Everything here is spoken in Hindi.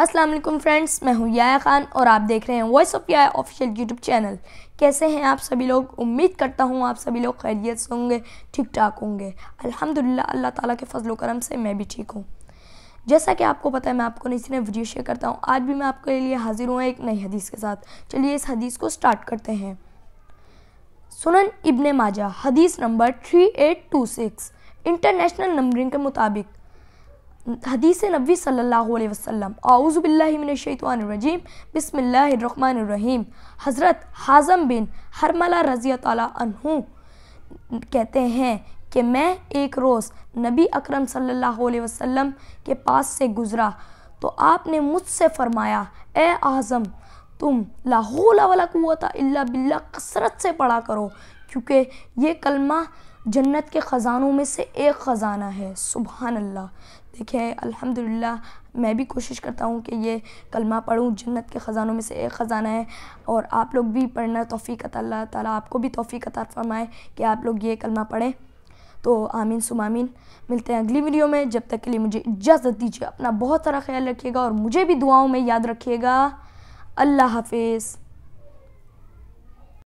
असलम फ्रेंड्स मैं हूँ या खान और आप देख रहे हैं वॉइस ऑफ या ऑफिशियल यूट्यूब चैनल कैसे हैं आप सभी लोग उम्मीद करता हूँ आप सभी लोग खैरियत से होंगे ठीक ठाक होंगे अल्हम्दुलिल्लाह अल्लाह ताला के फजल करम से मैं भी ठीक हूँ जैसा कि आपको पता है मैं आपको नई ने वीडियो शेयर करता हूँ आज भी मैं आपके लिए हाजिर हुआ एक नई हदीस के साथ चलिए इस हदीस को स्टार्ट करते हैं सुनन इबन माजा हदीस number three eight two six international numbering के मुताबिक हदीस नबी सल्लल्लाहु अलैहि वसल्लम आउज़बिल्लिमिनशैतवानरजीम बिसमीम हज़रत हाज़म बिन हरमला रज़ी तु कहते हैं कि मैं एक रोज़ नबी अकरम सल्लल्लाहु अलैहि वसल्लम के पास से गुज़रा तो आपने मुझसे फ़रमाया ए आज़म तुम लाहौला वाला कुत अल्ला बिल्ला कसरत से पढ़ा करो क्योंकि ये कलमा जन्नत के ख़ज़ानों में से एक ख़ज़ाना है सुबहान अल्लाह देखें अल्हम्दुलिल्लाह मैं भी कोशिश करता हूँ कि ये कलमा पढ़ूँ जन्नत के ख़ज़ानों में से एक ख़ज़ाना है और आप लोग भी पढ़ना तोफ़ी अल्लाह ताला आपको भी तोफ़ी अता फरमाए कि आप लोग ये कलमा पढ़ें तो आमीन सुमामीन मिलते हैं अगली वीडियो में जब तक के लिए मुझे इजाज़त दीजिए अपना बहुत सारा ख्याल रखिएगा और मुझे भी दुआओं में याद रखिएगा अल्लाह हाफिज़